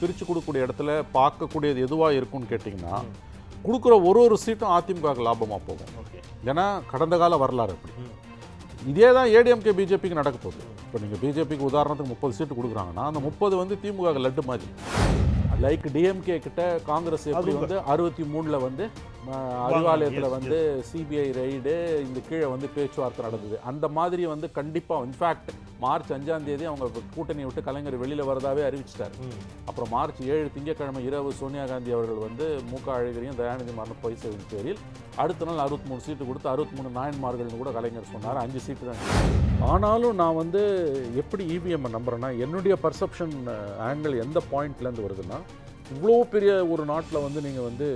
பிரித்து கொடுக்கக்கூடிய இடத்துல பார்க்கக்கூடியது எதுவாக இருக்கும்னு கேட்டிங்கன்னா கொடுக்குற ஒரு ஒரு சீட்டும் அதிமுக லாபமாக போகும் ஏன்னா கடந்த கால வரலாறு அப்படி இதே தான் ஏடிஎம்கே பிஜேபிக்கு நடக்க போகுது இப்போ நீங்கள் பிஜேபிக்கு உதாரணத்துக்கு முப்பது சீட்டு கொடுக்குறாங்கன்னா அந்த முப்பது வந்து திமுக லட்டு மாதிரி லைக் டிஎம்கே கிட்ட காங்கிரஸ் எப்படி வந்து அறுபத்தி மூணில் வந்து அறிவாலயத்தில் வந்து சிபிஐ ரெய்டு இந்த கீழே வந்து பேச்சுவார்த்தை நடந்தது அந்த மாதிரி வந்து கண்டிப்பாக இன்ஃபேக்ட் மார்ச் அஞ்சாம் தேதி அவங்க கூட்டணி விட்டு கலைஞர் வெளியில் வரதாவே அறிவிச்சிட்டார் அப்புறம் மார்ச் ஏழு திங்கட்கிழமை இரவு சோனியா காந்தி அவர்கள் வந்து க அழகிரியும் தயாநிதி மாறன் போய் சேரும் பேரில் அடுத்த நாள் அறுபத்தி மூணு சீட்டு கொடுத்து அறுபத்தி மூணு நாயன்மார்கள்னு கூட கலைஞர் சொன்னார் அஞ்சு சீட்டு தான் ஆனாலும் நான் வந்து எப்படி இவிஎம்மை e நம்புகிறேன்னா என்னுடைய பர்செப்ஷன் ஆங்கிள் எந்த பாயிண்ட்லேருந்து வருதுன்னா இவ்வளோ பெரிய ஒரு நாட்டில் வந்து நீங்கள் வந்து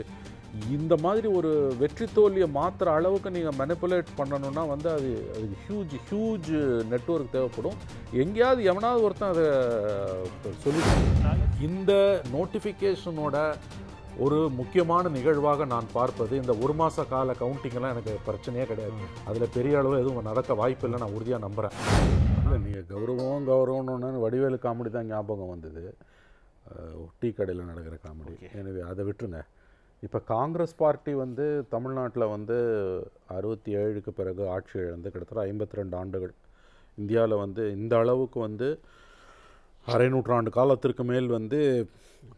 இந்த மாதிரி ஒரு வெற்றி தோல்வியை மாற்றுற அளவுக்கு நீங்கள் மெனிப்புலேட் பண்ணணும்னா வந்து அது அது ஹியூஜ் ஹியூஜ் நெட்ஒர்க் தேவைப்படும் எங்கேயாவது எவனாவது ஒருத்தன் அதை சொல்லி இந்த நோட்டிஃபிகேஷனோட ஒரு முக்கியமான நிகழ்வாக நான் பார்ப்பது இந்த ஒரு மாத கால கவுண்டிங்கெல்லாம் எனக்கு பிரச்சனையே கிடையாது அதில் பெரிய அளவு எதுவும் நடக்க வாய்ப்பு இல்லை நான் உறுதியாக நம்புகிறேன் இல்லை நீங்கள் கௌரவம் கௌரவம்னு வடிவேலு காமெடி தான் ஞாபகம் வந்தது டீ கடையில் நடக்கிற காமெடி எனவே அதை விட்டுருங்க இப்போ காங்கிரஸ் பார்ட்டி வந்து தமிழ்நாட்டில் வந்து அறுபத்தி ஏழுக்கு பிறகு ஆட்சி இழந்து கிட்டத்தட்ட ஐம்பத்தி ரெண்டு ஆண்டுகள் இந்தியாவில் வந்து இந்த அளவுக்கு வந்து அரை நூற்றாண்டு காலத்திற்கு மேல் வந்து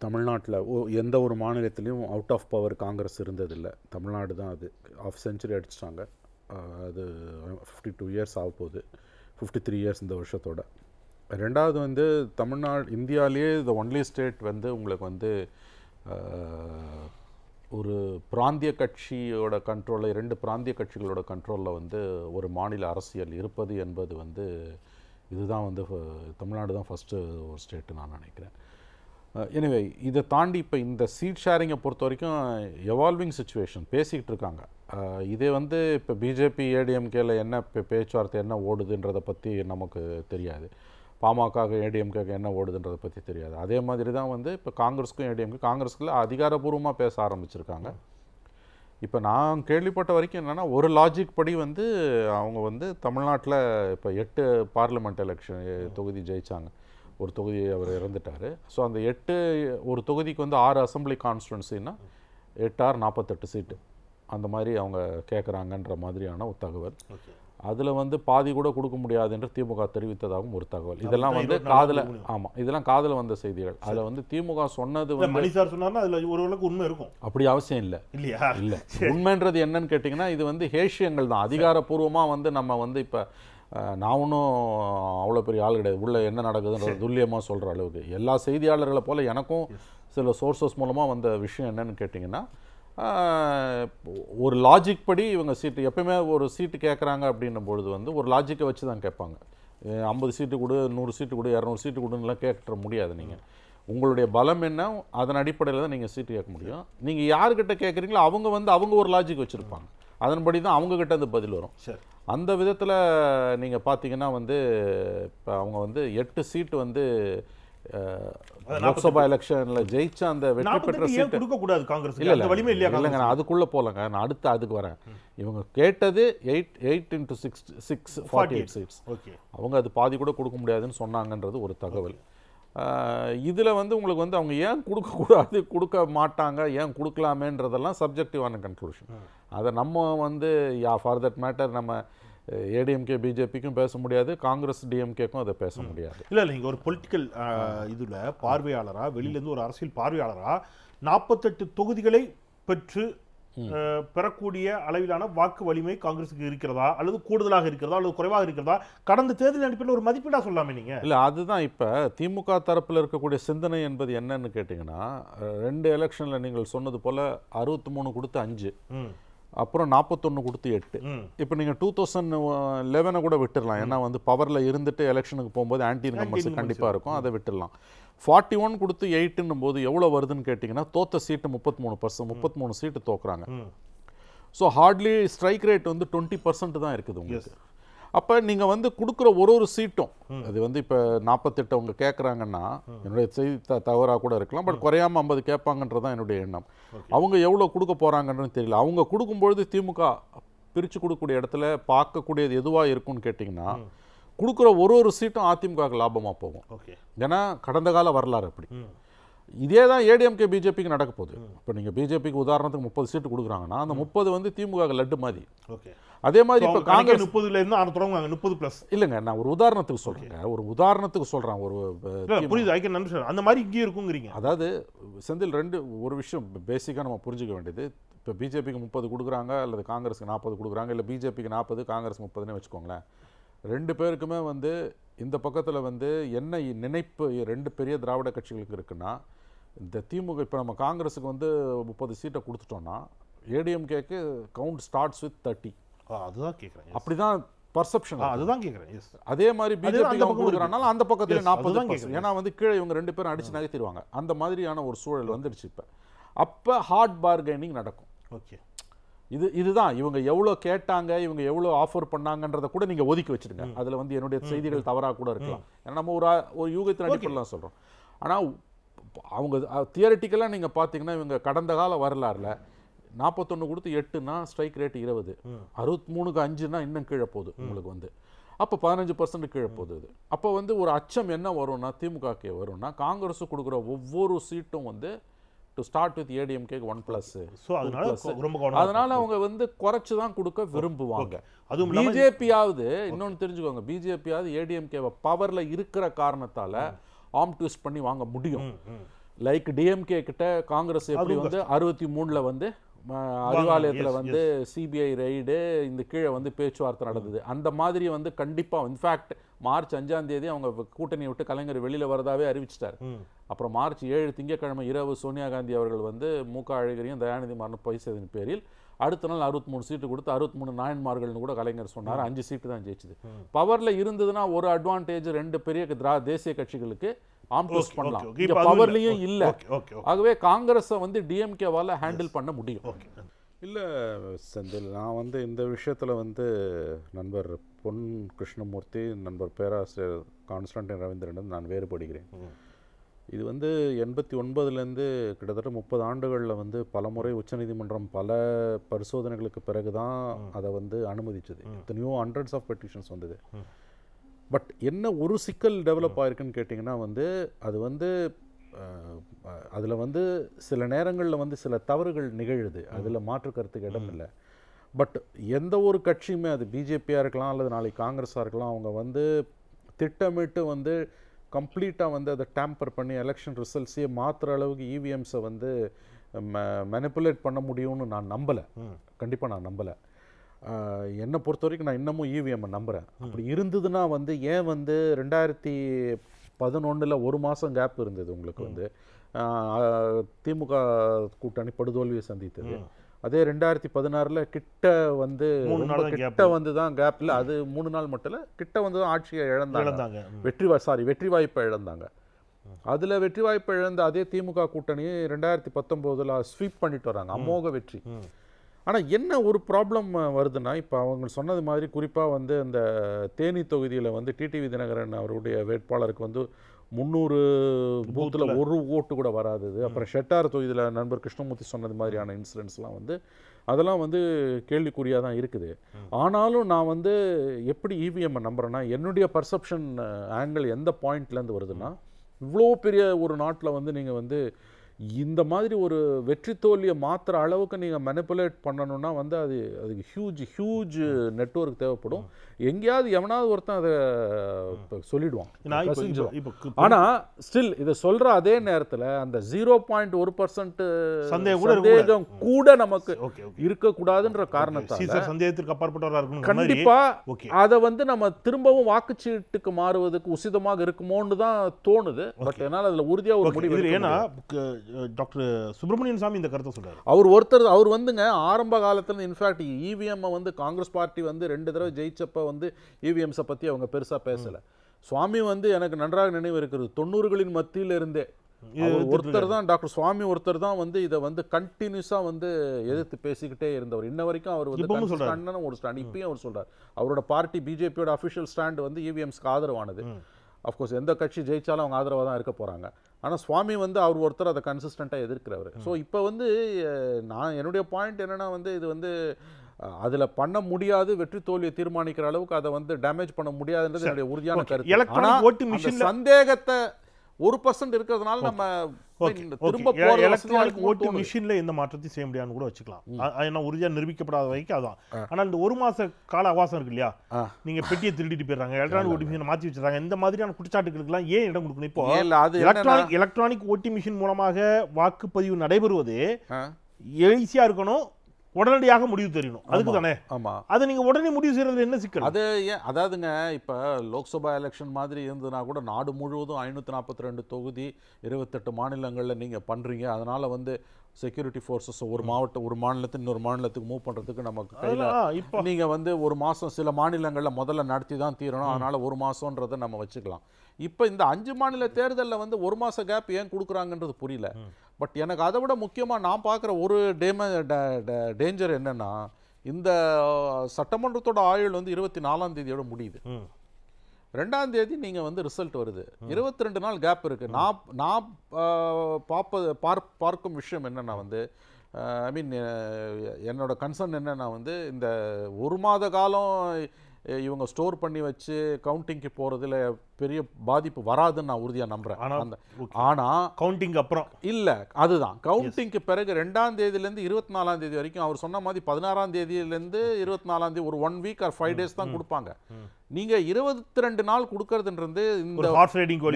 தமிழ்நாட்டில் எந்த ஒரு மாநிலத்திலையும் அவுட் ஆஃப் பவர் காங்கிரஸ் இருந்ததில்லை தமிழ்நாடு தான் அது ஆஃப் செஞ்சுரி அடிச்சிட்டாங்க அது ஃபிஃப்டி டூ இயர்ஸ் ஆக போகுது ஃபிஃப்டி த்ரீ இயர்ஸ் இந்த வருஷத்தோட ரெண்டாவது வந்து தமிழ்நாடு இந்தியாவிலேயே த ஒன்லி ஸ்டேட் வந்து உங்களுக்கு வந்து ஒரு பிராந்திய கட்சியோட கண்ட்ரோலில் இரண்டு பிராந்திய கட்சிகளோட கண்ட்ரோலில் வந்து ஒரு மாநில அரசியல் இருப்பது என்பது வந்து இதுதான் வந்து தமிழ்நாடு தான் ஃபஸ்ட்டு ஒரு ஸ்டேட்டு நான் நினைக்கிறேன் எனவே இதை தாண்டி இப்போ இந்த சீட் ஷேரிங்கை பொறுத்த வரைக்கும் எவால்விங் சுச்சுவேஷன் பேசிக்கிட்டு இருக்காங்க இதே வந்து இப்போ பிஜேபி ஏடிஎம்கேல என்ன பேச்சுவார்த்தை என்ன ஓடுதுன்றதை பற்றி நமக்கு தெரியாது பாமக ஏடிஎம்கேக்கு என்ன ஓடுதுன்றதை பற்றி தெரியாது அதே மாதிரி தான் வந்து இப்போ காங்கிரஸுக்கும் ஏடிஎம்கே காங்கிரஸில் அதிகாரபூர்வமாக பேச ஆரம்பிச்சிருக்காங்க இப்போ நான் கேள்விப்பட்ட வரைக்கும் என்னென்னா ஒரு லாஜிக் படி வந்து அவங்க வந்து தமிழ்நாட்டில் இப்போ எட்டு பார்லிமெண்ட் எலெக்ஷன் தொகுதி ஜெயித்தாங்க ஒரு தொகுதி அவர் இறந்துட்டார் ஸோ அந்த எட்டு ஒரு தொகுதிக்கு வந்து ஆறு அசம்பிளி கான்ஸ்டுவன்சின்னா ஆறு நாற்பத்தெட்டு சீட்டு அந்த மாதிரி அவங்க கேட்குறாங்கன்ற மாதிரியான ஒரு தகவல் அதில் வந்து பாதி கூட கொடுக்க முடியாது என்று திமுக தெரிவித்ததாகவும் ஒரு தகவல் இதெல்லாம் வந்து காதில் ஆமாம் இதெல்லாம் காதில் வந்த செய்திகள் அதில் வந்து திமுக சொன்னது வந்து மணி சொன்னார்னா அதில் ஓரளவுக்கு உண்மை இருக்கும் அப்படி அவசியம் இல்லை இல்லையா இல்லை உண்மைன்றது என்னன்னு கேட்டிங்கன்னா இது வந்து ஹேஷியங்கள் தான் அதிகாரப்பூர்வமாக வந்து நம்ம வந்து இப்போ நான் ஒன்றும் அவ்வளோ பெரிய ஆள் கிடையாது உள்ளே என்ன நடக்குதுன்றது துல்லியமாக சொல்கிற அளவுக்கு எல்லா செய்தியாளர்களை போல் எனக்கும் சில சோர்சஸ் மூலமாக வந்த விஷயம் என்னன்னு கேட்டிங்கன்னா ஒரு லாஜிக் படி இவங்க சீட்டு எப்பயுமே ஒரு சீட்டு கேட்குறாங்க அப்படின்னும் பொழுது வந்து ஒரு லாஜிக்கை வச்சு தான் கேட்பாங்க ஐம்பது சீட்டு கொடு நூறு சீட்டு கொடு இரநூறு சீட்டு கொடுன்னுலாம் கேட்டுற முடியாது நீங்கள் உங்களுடைய பலம் என்ன அதன் அடிப்படையில் தான் நீங்கள் சீட்டு கேட்க முடியும் நீங்கள் யார்கிட்ட கேட்குறீங்களோ அவங்க வந்து அவங்க ஒரு லாஜிக் வச்சுருப்பாங்க அதன்படி தான் அவங்கக்கிட்ட அந்த பதில் வரும் சரி அந்த விதத்தில் நீங்கள் பார்த்தீங்கன்னா வந்து இப்போ அவங்க வந்து எட்டு சீட்டு வந்து லோக்சபா எலெக்ஷன்ல ஜெயிச்ச அந்த வெற்றி பெற்ற சீட் கொடுக்க கூடாது காங்கிரஸ் இல்ல இல்ல வலிமை இல்லையா இல்லங்க நான் அதுக்குள்ள போலங்க நான் அடுத்து அதுக்கு வரேன் இவங்க கேட்டது eight eight into six six forty eight seats okay அவங்க அது பாதி கூட கொடுக்க முடியாதுன்னு சொன்னாங்கன்றது ஒரு தகவல் இதில் வந்து உங்களுக்கு வந்து அவங்க ஏன் கொடுக்கக்கூடாது கொடுக்க மாட்டாங்க ஏன் கொடுக்கலாமேன்றதெல்லாம் சப்ஜெக்டிவான கன்க்ளூஷன் அதை நம்ம வந்து யா ஃபார் தட் மேட்டர் நம்ம ஏடிஎம்கே பிஜேபிக்கும் பேச முடியாது காங்கிரஸ் டிஎம்கேக்கும் அதை பேச முடியாது இல்லை இல்லை நீங்கள் ஒரு பொலிட்டிக்கல் இதில் பார்வையாளராக வெளியிலேருந்து ஒரு அரசியல் பார்வையாளராக நாற்பத்தெட்டு தொகுதிகளை பெற்று பெறக்கூடிய அளவிலான வாக்கு வலிமை காங்கிரஸுக்கு இருக்கிறதா அல்லது கூடுதலாக இருக்கிறதா அல்லது குறைவாக இருக்கிறதா கடந்த தேர்தல் அனுப்பின ஒரு மதிப்பீடாக சொல்லாமே நீங்கள் இல்லை அதுதான் இப்போ திமுக தரப்பில் இருக்கக்கூடிய சிந்தனை என்பது என்னன்னு கேட்டிங்கன்னா ரெண்டு எலெக்ஷனில் நீங்கள் சொன்னது போல் அறுபத்தி மூணு கொடுத்து அஞ்சு அப்புறம் நாற்பத்தொன்று கொடுத்து எட்டு இப்போ நீங்கள் டூ தௌசண்ட் லெவனை கூட விட்டுடலாம் ஏன்னா வந்து பவரில் இருந்துட்டு எலெக்ஷனுக்கு போகும்போது ஆன்டி இன்கம்பன்ஸ் கண்டிப்பாக இருக்கும் அதை விட்டுடலாம் ஃபார்ட்டி ஒன் கொடுத்து எயிட்டுன்னு போது எவ்வளோ வருதுன்னு கேட்டிங்கன்னா தோத்த சீட்டு முப்பத்தி மூணு பர்சன்ட் முப்பத்தி மூணு சீட்டு தோக்குறாங்க ஸோ ஹார்ட்லி ஸ்ட்ரைக் ரேட் வந்து டுவெண்ட்டி பர்சன்ட் தான் இருக்குது உங்களுக்கு அப்போ நீங்கள் வந்து கொடுக்குற ஒரு ஒரு சீட்டும் அது வந்து இப்போ நாற்பத்தெட்டு அவங்க கேட்குறாங்கன்னா என்னுடைய செய்தி த தவறாக கூட இருக்கலாம் பட் குறையாமல் ஐம்பது கேட்பாங்கன்றது தான் என்னுடைய எண்ணம் அவங்க எவ்வளோ கொடுக்க போகிறாங்கன்னு தெரியல அவங்க கொடுக்கும்பொழுது திமுக பிரித்து கொடுக்கக்கூடிய இடத்துல பார்க்கக்கூடியது எதுவாக இருக்கும்னு கேட்டிங்கன்னா கொடுக்குற ஒரு ஒரு சீட்டும் அதிமுக லாபமாக போகும் ஏன்னா கடந்த கால வரலாறு அப்படி இதே தான் ஏடிஎம்கே பிஜேபிக்கு நடக்க போகுது இப்போ நீங்கள் பிஜேபிக்கு உதாரணத்துக்கு முப்பது சீட்டு கொடுக்குறாங்கன்னா அந்த முப்பது வந்து திமுக லட்டு மாதிரி ஓகே அதே மாதிரி இப்போ காங்கிரஸ் முப்பதுல இருந்து ஆறு தொடங்குவாங்க முப்பது பிளஸ் இல்லைங்க நான் ஒரு உதாரணத்துக்கு சொல்கிறேங்க ஒரு உதாரணத்துக்கு சொல்கிறேன் ஒரு புரியுது ஐ நன்றி அந்த மாதிரி இங்கே இருக்குங்கிறீங்க அதாவது செந்தில் ரெண்டு ஒரு விஷயம் பேசிக்காக நம்ம புரிஞ்சுக்க வேண்டியது இப்போ பிஜேபிக்கு முப்பது கொடுக்குறாங்க அல்லது காங்கிரஸுக்கு நாற்பது கொடுக்குறாங்க இல்லை பிஜேபிக்கு நாற்பது காங்கிரஸ் முப்பதுன்னு வச்சுக்கோங்களேன் ரெண்டு பேருக்குமே வந்து இந்த பக்கத்தில் வந்து என்ன நினைப்பு ரெண்டு பெரிய திராவிட கட்சிகளுக்கு இருக்குன்னா இந்த திமுக இப்போ நம்ம காங்கிரஸுக்கு வந்து முப்பது சீட்டை கொடுத்துட்டோன்னா ஏடிஎம்கேக்கு கவுண்ட் ஸ்டார்ட்ஸ் வித் தேர்ட்டி அதுதான் கேட்குறேன் அப்படி தான் பர்செப்ஷன் அதுதான் கேட்குறேன் அதே மாதிரி பிஜேபி அவங்க அந்த பக்கத்தில் நாற்பது தான் ஏன்னா வந்து கீழே இவங்க ரெண்டு பேரும் அடிச்சு நகர்த்திடுவாங்க அந்த மாதிரியான ஒரு சூழல் வந்துடுச்சு இப்போ அப்போ ஹார்ட் பார்கெனிங் நடக்கும் ஓகே இது இதுதான் இவங்க எவ்வளோ கேட்டாங்க இவங்க எவ்வளோ ஆஃபர் பண்ணாங்கன்றதை கூட நீங்கள் ஒதுக்கி வச்சுருங்க அதில் வந்து என்னுடைய செய்திகள் தவறாக கூட இருக்கலாம் ஏன்னா நம்ம ஒரு ஒரு யூகத்தில் அடிப்படலாம் சொல்கிறோம் ஆனால் அவங்க தியரட்டிக்கலாக நீங்கள் பார்த்தீங்கன்னா இவங்க கடந்த கால வரலாறுல நாற்பத்தொன்று கொடுத்து எட்டுனா ஸ்ட்ரைக் ரேட் இருபது அறுபத்தி மூணுக்கு அஞ்சுனா இன்னும் கீழே போகுது உங்களுக்கு வந்து அப்போ பதினஞ்சு பர்சன்ட் கீழே போகுது அப்போ வந்து ஒரு அச்சம் என்ன வரும்னா திமுகக்கே வரும்னா காங்கிரஸ் கொடுக்குற ஒவ்வொரு சீட்டும் வந்து to start with ADMK one plus அதனால அதனால அவங்க வந்து குறைச்சி தான் கொடுக்க விரும்புவாங்க அதுவும் பிஜேபியாவது இன்னொன்று தெரிஞ்சுக்கோங்க பிஜேபியாவது ஏடிஎம்கேவை பவரில் இருக்கிற காரணத்தால் ஆம் ட்விஸ்ட் பண்ணி வாங்க முடியும் லைக் டிஎம்கே கிட்ட காங்கிரஸ் எப்படி வந்து அறுபத்தி மூணில் வந்து அறிவாலயத்தில் வந்து சிபிஐ ரெய்டு இந்த கீழே வந்து பேச்சுவார்த்தை நடந்தது அந்த மாதிரி வந்து கண்டிப்பாக இன்ஃபேக்ட் மார்ச் அஞ்சாம் தேதி அவங்க கூட்டணியை விட்டு கலைஞர் வெளியில் வரதாவே அறிவிச்சிட்டார் அப்புறம் மார்ச் ஏழு திங்கட்கிழமை இரவு சோனியா காந்தி அவர்கள் வந்து மு க அழகிரியும் தயாநிதி மரணம் போய் பேரில் அடுத்த நாள் அறுபத்தி மூணு சீட்டு கொடுத்து அறுபத்தி மூணு நாயன்மார்கள்னு கூட கலைஞர் சொன்னார் அஞ்சு சீட்டு தான் ஜெயிச்சுது பவர்ல இருந்ததுன்னா ஒரு அட்வான்டேஜ் ரெண்டு பெரிய திரா தேசிய கட்சிகளுக்கு ஆம்பூஸ் பண்ணலாம் இங்கே இல்லை ஆகவே காங்கிரஸை வந்து டிஎம்கேவால் ஹேண்டில் பண்ண முடியும் இல்லை செந்தில் நான் வந்து இந்த விஷயத்தில் வந்து நண்பர் பொன் கிருஷ்ணமூர்த்தி நண்பர் பேராசிரியர் கான்ஸ்டன்டின் ரவீந்திரன் நான் வேறுபடுகிறேன் இது வந்து எண்பத்தி ஒன்பதுலேருந்து கிட்டத்தட்ட முப்பது ஆண்டுகளில் வந்து பல முறை உச்சநீதிமன்றம் பல பரிசோதனைகளுக்கு பிறகு தான் அதை வந்து அனுமதிச்சது எத்தனையோ ஹண்ட்ரட்ஸ் ஆஃப் பெட்டிஷன்ஸ் வந்தது பட் என்ன ஒரு சிக்கல் டெவலப் ஆயிருக்குன்னு கேட்டிங்கன்னா வந்து அது வந்து அதில் வந்து சில நேரங்களில் வந்து சில தவறுகள் நிகழுது அதில் மாற்று கருத்துக்கு இடம் இல்லை பட் எந்த ஒரு கட்சியுமே அது பிஜேபியாக இருக்கலாம் அல்லது நாளைக்கு காங்கிரஸாக இருக்கலாம் அவங்க வந்து திட்டமிட்டு வந்து கம்ப்ளீட்டாக வந்து அதை டேம்பர் பண்ணி எலெக்ஷன் ரிசல்ட்ஸையே மாற்றுற அளவுக்கு இவிஎம்ஸை e வந்து மெனிப்புலேட் பண்ண முடியும்னு நான் நம்பலை கண்டிப்பாக நான் நம்பலை என்னை பொறுத்த வரைக்கும் நான் இன்னமும் இவிஎம்மை e நம்புகிறேன் அப்படி இருந்ததுன்னா வந்து ஏன் வந்து ரெண்டாயிரத்தி பதினொன்றில் ஒரு மாதம் கேப் இருந்தது உங்களுக்கு வந்து திமுக கூட்டணி படுதோல்வியை சந்தித்தது அதே ரெண்டாயிரத்தி பதினாறில் கிட்ட வந்து கிட்ட வந்து தான் கேப்பில் அது மூணு நாள் மட்டும் இல்லை கிட்ட வந்து தான் ஆட்சியை இழந்தாங்க வெற்றி சாரி வெற்றி வாய்ப்பை இழந்தாங்க அதில் வெற்றி வாய்ப்பை இழந்த அதே திமுக கூட்டணியை ரெண்டாயிரத்தி பத்தொம்போதில் ஸ்வீப் பண்ணிட்டு வராங்க அமோக வெற்றி ஆனால் என்ன ஒரு ப்ராப்ளம் வருதுன்னா இப்போ அவங்க சொன்னது மாதிரி குறிப்பாக வந்து இந்த தேனி தொகுதியில் வந்து டிடிவி தினகரன் அவருடைய வேட்பாளருக்கு வந்து முந்நூறு பூத்தில் ஒரு ஓட்டு கூட வராது அப்புறம் ஷெட்டார் தொகுதியில் நண்பர் கிருஷ்ணமூர்த்தி சொன்னது மாதிரியான இன்சிடென்ட்ஸ்லாம் வந்து அதெல்லாம் வந்து கேள்விக்குறியாக தான் இருக்குது ஆனாலும் நான் வந்து எப்படி இவிஎம்மை e நம்புகிறேன்னா என்னுடைய பர்செப்ஷன் ஆங்கிள் எந்த பாயிண்ட்லேருந்து வருதுன்னா இவ்வளோ பெரிய ஒரு நாட்டில் வந்து நீங்கள் வந்து இந்த மாதிரி ஒரு வெற்றி தோல்வியை மாற்றுற அளவுக்கு நீங்கள் மெனிப்புலேட் பண்ணணும்னா வந்து அது அதுக்கு ஹியூஜ் ஹியூஜ் நெட்ஒர்க் தேவைப்படும் எங்கேயாவது எவனாவது ஒருத்தன் அதை சொல்லிடுவான் ஆனால் ஸ்டில் இதை சொல்கிற அதே நேரத்தில் அந்த ஜீரோ பாயிண்ட் ஒரு பர்சன்ட் சந்தேகம் கூட நமக்கு இருக்கக்கூடாதுன்ற காரணத்தை சந்தேகத்திற்கு அப்பாற்பட்டவராக இருக்கும் கண்டிப்பாக அதை வந்து நம்ம திரும்பவும் வாக்குச்சீட்டுக்கு மாறுவதுக்கு உசிதமாக இருக்குமோன்னு தான் தோணுது பட் என்னால் அதில் உறுதியாக ஒரு முடிவு ஏன்னா டாக்டர் சுப்பிரமணியன் சாமி இந்த கருத்தை சொல்றாரு அவர் ஒருத்தர் அவர் வந்துங்க ஆரம்ப காலத்தில் இன்ஃபேக்ட் இவிஎம் வந்து காங்கிரஸ் பார்ட்டி வந்து ரெண்டு தடவை ஜெயிச்சப்ப வந்து இவிஎம்ஸை e பற்றி அவங்க பெருசாக பேசலை சுவாமி வந்து எனக்கு நன்றாக நினைவு இருக்கிறது தொண்ணூறுகளின் இருந்தே ஒருத்தர் தான் டாக்டர் சுவாமி ஒருத்தர் தான் வந்து இதை வந்து கண்டினியூஸாக வந்து எதிர்த்து பேசிக்கிட்டே இருந்தவர் இன்ன வரைக்கும் அவர் வந்து ஒரு ஸ்டாண்ட் இப்பயும் அவர் சொல்றாரு அவரோட பார்ட்டி பிஜேபியோட அஃபிஷியல் ஸ்டாண்ட் வந்து இவிஎம்ஸ்க்கு e ஆதரவானது அஃப்கோர்ஸ் எந்த கட்சி ஜெயித்தாலும் அவங்க ஆதரவாக தான் இருக்க போகிறாங்க ஆனால் சுவாமி வந்து அவர் ஒருத்தர் அதை கன்சிஸ்டண்ட்டாக எதிர்க்கிறவர் ஸோ இப்போ வந்து நான் என்னுடைய பாயிண்ட் என்னென்னா வந்து இது வந்து அதில் பண்ண முடியாது வெற்றி தோல்வியை தீர்மானிக்கிற அளவுக்கு அதை வந்து டேமேஜ் பண்ண முடியாதுன்றது என்னுடைய உறுதியான கருத்து சந்தேகத்தை ஒரு பர்சன்ட் இருக்கிறதுனால நம்ம திரும்ப ஓட்டு மிஷின்ல எந்த மாற்றத்தை செய்ய முடியாதுன்னு கூட வச்சுக்கலாம் ஏன்னா உறுதியா நிரூபிக்கப்படாத வரைக்கும் அதான் ஆனா இந்த ஒரு மாச கால அவகாசம் இருக்கு இல்லையா நீங்க பெட்டியை திருடிட்டு போயிடுறாங்க எலக்ட்ரானிக் ஓட்டி மிஷினை மாற்றி வச்சிருக்காங்க இந்த மாதிரியான குற்றச்சாட்டுகளுக்கு எல்லாம் ஏன் இடம் கொடுக்கணும் இப்போ எலக்ட்ரானிக் எலக்ட்ரானிக் ஓட்டி மிஷின் மூலமாக வாக்குப்பதிவு நடைபெறுவது எளிசியா இருக்கணும் உடனடியாக முடிவு தெரியணும் அதுக்கு தானே ஆமாம் அது நீங்கள் உடனே முடிவு செய்கிறது என்ன சிக்கல் அது அதாவதுங்க இப்போ லோக்சபா எலெக்ஷன் மாதிரி இருந்ததுன்னா கூட நாடு முழுவதும் ஐநூற்றி நாற்பத்தி ரெண்டு தொகுதி இருபத்தெட்டு மாநிலங்களில் நீங்கள் பண்ணுறீங்க அதனால் வந்து செக்யூரிட்டி ஃபோர்ஸஸ் ஒரு மாவட்டம் ஒரு மாநிலத்துக்கு இன்னொரு மாநிலத்துக்கு மூவ் பண்ணுறதுக்கு நமக்கு கையில் இப்போ நீங்கள் வந்து ஒரு மாதம் சில மாநிலங்களில் முதல்ல நடத்தி தான் தீரணும் அதனால் ஒரு மாதன்றதை நம்ம வச்சுக்கலாம் இப்போ இந்த அஞ்சு மாநில தேர்தலில் வந்து ஒரு மாத கேப் ஏன் கொடுக்குறாங்கன்றது புரியல பட் எனக்கு அதை விட முக்கியமாக நான் பார்க்குற ஒரு டேமே டேஞ்சர் என்னென்னா இந்த சட்டமன்றத்தோட ஆயுள் வந்து இருபத்தி நாலாம் தேதியோட முடியுது ரெண்டாம் தேதி நீங்கள் வந்து ரிசல்ட் வருது இருபத்தி ரெண்டு நாள் கேப் இருக்குது நான் நான் பார்ப்பது பார் பார்க்கும் விஷயம் என்னென்னா வந்து ஐ மீன் என்னோட கன்சர்ன் என்னென்னா வந்து இந்த ஒரு மாத காலம் இவங்க ஸ்டோர் பண்ணி வச்சு கவுண்டிங்க்கு போறதுல பெரிய பாதிப்பு வராதுன்னு நான் உறுதியாக நம்புறேன் அந்த ஆனால் கவுண்டிங் அப்புறம் இல்லை அதுதான் கவுண்டிங்க்கு பிறகு ரெண்டாம் இருபத்தி நாலாம் தேதி வரைக்கும் அவர் சொன்ன மாதிரி பதினாறாம் இருந்து இருபத்தி நாலாம் தேதி ஒரு one week or five days தான் கொடுப்பாங்க நீங்கள் இருபத்தி ரெண்டு நாள் கொடுக்கறதுன்றது இந்த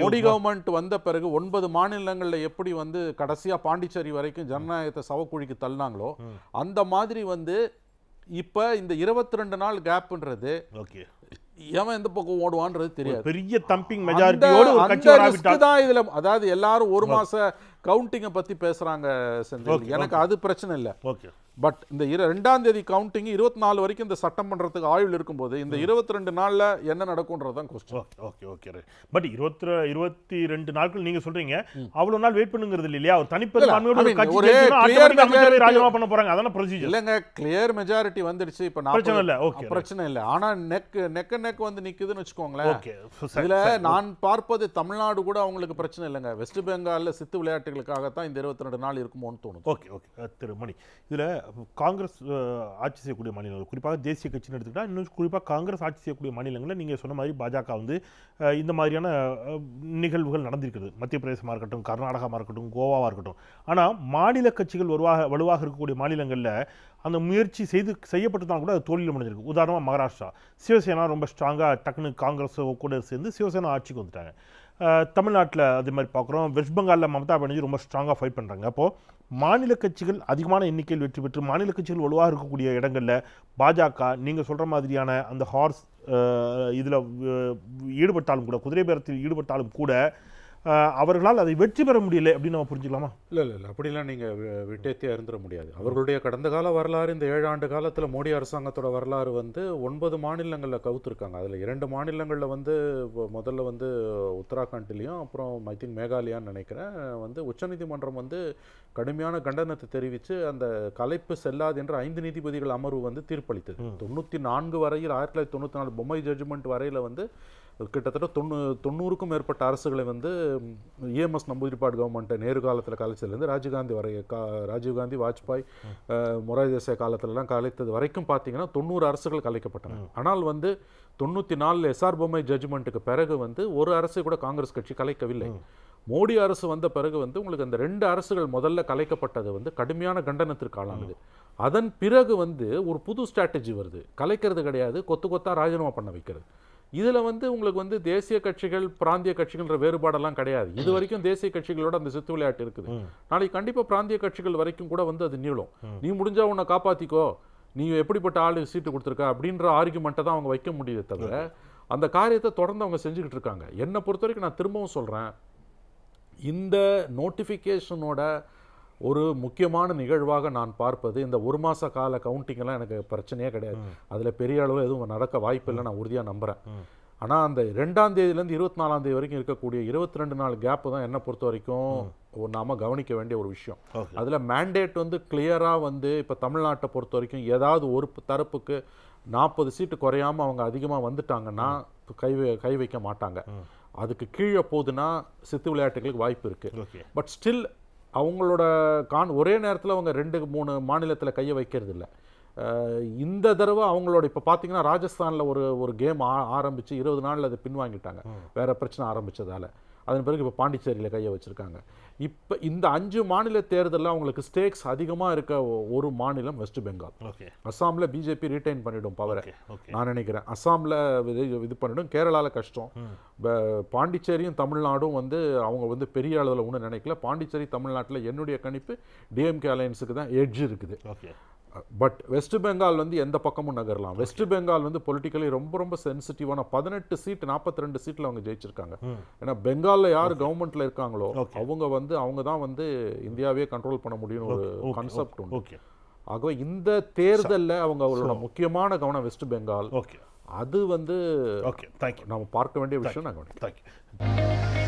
மோடி கவர்மெண்ட் வந்த பிறகு ஒன்பது மாநிலங்களில் எப்படி வந்து கடைசியாக பாண்டிச்சேரி வரைக்கும் ஜனநாயகத்தை சவக்குழிக்கு தள்ளினாங்களோ அந்த மாதிரி வந்து இப்போ இந்த இருபத்தி ரெண்டு நாள் கேப்ன்றது ஓகே எவன் எந்த பக்கம் ஓடுவான்றது தெரியாது பெரிய தம்பிங் மெஜாரிட்டியோட தான் இதுல அதாவது எல்லாரும் ஒரு மாச கவுண்டிங்கை பத்தி பேசுறாங்க செந்தில் எனக்கு அது பிரச்சனை இல்லை ஓகே பட் இந்த இரு ரெண்டாம் தேதி கவுண்டிங் இருபத்தி நாலு வரைக்கும் இந்த சட்டம் பண்ணுறதுக்கு ஆயுள் இருக்கும்போது இந்த oh, இருபத்தி ரெண்டு நாளில் என்ன நடக்கும்ன்றது தான் கொஸ்டின் ஓகே ஓகே பட் இருபத்தி இருபத்தி ரெண்டு நாட்கள் நீங்கள் சொல்கிறீங்க அவ்வளோ நாள் வெயிட் பண்ணுங்கிறது இல்லையா ஒரு தனிப்பட்ட ராஜினாமா பண்ண போகிறாங்க ப்ரொசீஜர் இல்லைங்க கிளியர் மெஜாரிட்டி வந்துடுச்சு இப்போ பிரச்சனை இல்லை ஓகே பிரச்சனை இல்லை ஆனால் நெக் நெக்க நெக் வந்து நிற்குதுன்னு வச்சுக்கோங்களேன் இதில் நான் பார்ப்பது தமிழ்நாடு கூட அவங்களுக்கு பிரச்சனை இல்லைங்க வெஸ்ட் பெங்காலில் சித்து விளையாட்டுகளுக்காக தான் இந்த இருபத்தி ரெண்டு நாள் இருக்குமோன்னு தோணும் ஓகே ஓகே திருமணி இதில் காங்கிரஸ் ஆட்சி செய்யக்கூடிய மாநிலங்கள் குறிப்பாக தேசிய கட்சின்னு எடுத்துக்கிட்டால் இன்னும் குறிப்பாக காங்கிரஸ் ஆட்சி செய்யக்கூடிய மாநிலங்களில் நீங்கள் சொன்ன மாதிரி பாஜக வந்து இந்த மாதிரியான நிகழ்வுகள் நடந்திருக்கிறது மத்திய பிரதேசமாக இருக்கட்டும் கர்நாடகமாக இருக்கட்டும் கோவாவாக இருக்கட்டும் ஆனால் மாநில கட்சிகள் வருவாக வலுவாக இருக்கக்கூடிய மாநிலங்களில் அந்த முயற்சி செய்து தான் கூட அது தோல்வியில் முடிஞ்சிருக்கு உதாரணமாக மகாராஷ்டிரா சிவசேனா ரொம்ப ஸ்ட்ராங்காக டக்குன்னு காங்கிரஸ் கூட சேர்ந்து சிவசேனா ஆட்சிக்கு வந்துட்டாங்க தமிழ்நாட்டில் அதே மாதிரி பார்க்குறோம் வெஸ்ட் பெங்காலில் மம்தா பானர்ஜி ரொம்ப ஸ்ட்ராங்காக ஃபைட் பண்ணுறாங்க அப்போது மாநில கட்சிகள் அதிகமான எண்ணிக்கையில் வெற்றி பெற்று மாநில கட்சிகள் ஒழுவாக இருக்கக்கூடிய இடங்களில் பாஜக நீங்கள் சொல்கிற மாதிரியான அந்த ஹார்ஸ் இதில் ஈடுபட்டாலும் கூட குதிரை பேரத்தில் ஈடுபட்டாலும் கூட அவர்களால் அதை வெற்றி பெற முடியல அப்படின்னு நம்ம புரிஞ்சுக்கலாமா இல்லை இல்லை இல்லை அப்படிலாம் நீங்கள் விட்டேத்தியாக அறிந்துட முடியாது அவர்களுடைய கடந்த கால வரலாறு இந்த ஏழு ஆண்டு காலத்தில் மோடி அரசாங்கத்தோட வரலாறு வந்து ஒன்பது மாநிலங்களில் கவுத்துருக்காங்க அதில் இரண்டு மாநிலங்களில் வந்து முதல்ல வந்து உத்தராகண்ட்லேயும் அப்புறம் ஐ திங்க் மேகாலயான்னு நினைக்கிறேன் வந்து உச்சநீதிமன்றம் வந்து கடுமையான கண்டனத்தை தெரிவித்து அந்த கலைப்பு செல்லாது என்ற ஐந்து நீதிபதிகள் அமர்வு வந்து தீர்ப்பளித்தது தொண்ணூற்றி நான்கு வரையில் ஆயிரத்தி தொள்ளாயிரத்தி தொண்ணூற்றி நாலு பொம்மை ஜட்ஜ்மெண்ட் வரையில் வந்து கிட்டத்தட்ட தொண்ணூ தொண்ணூறுக்கும் மேற்பட்ட அரசுகளை வந்து இஎம்எஸ் நம்பூதிரிப்பாடு கவர்மெண்ட்டை நேரு காலத்தில் கலைச்சதுலேருந்து ராஜீவ்காந்தி வரைய கா ராஜீவ்காந்தி வாஜ்பாய் மொராய் காலத்திலலாம் கலைத்தது வரைக்கும் பார்த்தீங்கன்னா தொண்ணூறு அரசுகள் கலைக்கப்பட்டன ஆனால் வந்து தொண்ணூற்றி நாலில் எஸ்ஆர் பொம்மை ஜட்ஜ்மெண்ட்டுக்கு பிறகு வந்து ஒரு அரசு கூட காங்கிரஸ் கட்சி கலைக்கவில்லை மோடி அரசு வந்த பிறகு வந்து உங்களுக்கு அந்த ரெண்டு அரசுகள் முதல்ல கலைக்கப்பட்டது வந்து கடுமையான கண்டனத்திற்கு ஆளானது அதன் பிறகு வந்து ஒரு புது ஸ்ட்ராட்டஜி வருது கலைக்கிறது கிடையாது கொத்து கொத்தா ராஜினாமா பண்ண வைக்கிறது இதில் வந்து உங்களுக்கு வந்து தேசிய கட்சிகள் பிராந்திய கட்சிகள்ன்ற வேறுபாடெல்லாம் கிடையாது இது வரைக்கும் தேசிய கட்சிகளோட அந்த சித்து விளையாட்டு இருக்குது நாளைக்கு கண்டிப்பாக பிராந்திய கட்சிகள் வரைக்கும் கூட வந்து அது நீளும் நீ முடிஞ்சா உன்னை காப்பாற்றிக்கோ நீ எப்படிப்பட்ட ஆளு சீட்டு கொடுத்துருக்க அப்படின்ற ஆர்குமெண்ட்டை தான் அவங்க வைக்க முடியுது தவிர அந்த காரியத்தை தொடர்ந்து அவங்க செஞ்சுக்கிட்டு இருக்காங்க என்னை பொறுத்த வரைக்கும் நான் திரும்பவும் சொல்கிறேன் இந்த நோட்டிஃபிகேஷனோட ஒரு முக்கியமான நிகழ்வாக நான் பார்ப்பது இந்த ஒரு மாத கால கவுண்டிங்கெல்லாம் எனக்கு பிரச்சனையே கிடையாது அதில் பெரிய அளவில் எதுவும் நடக்க வாய்ப்பு இல்லை நான் உறுதியாக நம்புகிறேன் ஆனால் அந்த ரெண்டாம் தேதியிலேருந்து இருபத்தி நாலாம் தேதி வரைக்கும் இருக்கக்கூடிய இருபத்தி ரெண்டு நாள் கேப்பு தான் என்னை பொறுத்த வரைக்கும் நாம் கவனிக்க வேண்டிய ஒரு விஷயம் அதில் மேண்டேட் வந்து கிளியராக வந்து இப்போ தமிழ்நாட்டை பொறுத்த வரைக்கும் ஏதாவது ஒரு தரப்புக்கு நாற்பது சீட்டு குறையாமல் அவங்க அதிகமாக வந்துட்டாங்கன்னா கை கை வைக்க மாட்டாங்க அதுக்கு கீழே போகுதுன்னா சித்து விளையாட்டுகளுக்கு வாய்ப்பு இருக்குது பட் ஸ்டில் அவங்களோட கான் ஒரே நேரத்தில் அவங்க ரெண்டு மூணு மாநிலத்தில் கையை வைக்கிறது இல்லை இந்த தடவை அவங்களோட இப்போ பார்த்தீங்கன்னா ராஜஸ்தானில் ஒரு ஒரு கேம் ஆரம்பித்து இருபது நாளில் அதை பின்வாங்கிட்டாங்க வேறு பிரச்சனை ஆரம்பித்ததால் அதன் பிறகு இப்போ பாண்டிச்சேரியில் கையை வச்சுருக்காங்க இப்போ இந்த அஞ்சு மாநில தேர்தலில் அவங்களுக்கு ஸ்டேக்ஸ் அதிகமாக இருக்க ஒரு மாநிலம் வெஸ்ட் பெங்கால் ஓகே அஸ்ஸாமில் பிஜேபி ரீட்டைன் பண்ணிவிடும் பவரை நான் நினைக்கிறேன் அஸ்ஸாமில் இது இது பண்ணிவிடும் கேரளாவில் கஷ்டம் பாண்டிச்சேரியும் தமிழ்நாடும் வந்து அவங்க வந்து பெரிய அளவில் ஒன்றும் நினைக்கல பாண்டிச்சேரி தமிழ்நாட்டில் என்னுடைய கணிப்பு டிஎம்கே அலையன்ஸுக்கு தான் எட்ஜ் இருக்குது ஓகே பட் வெஸ்ட் பெங்கால் வந்து எந்த பக்கமும் நகரலாம் வெஸ்ட் பெங்கால் வந்து பொலிட்டிக்கலி ரொம்ப ரொம்ப சென்சிட்டிவான பதினெட்டு சீட் நாற்பத்தி ரெண்டு சீட்டில் அவங்க ஜெயிச்சிருக்காங்க ஏன்னா பெங்காலில் யார் கவர்மெண்ட்டில் இருக்காங்களோ அவங்க வந்து அவங்க தான் வந்து இந்தியாவே கண்ட்ரோல் பண்ண முடியும்னு ஒரு கான்செப்ட் உண்டு ஆகவே இந்த தேர்தலில் அவங்க அவங்களோட முக்கியமான கவனம் வெஸ்ட் பெங்கால் அது வந்து ஓகே தேங்க்யூ நம்ம பார்க்க வேண்டிய விஷயம் நாங்கள் தேங்க்யூ